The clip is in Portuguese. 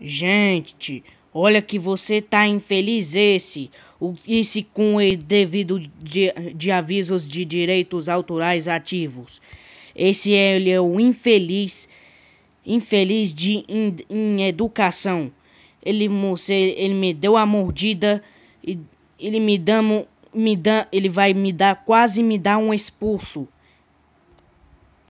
Gente, olha que você tá infeliz esse. O, esse com o devido de, de avisos de direitos autorais ativos. Esse é, ele é o infeliz, infeliz de in, in educação. Ele, você, ele me deu a mordida e ele me dá, me dá, ele vai me dar quase me dar um expulso.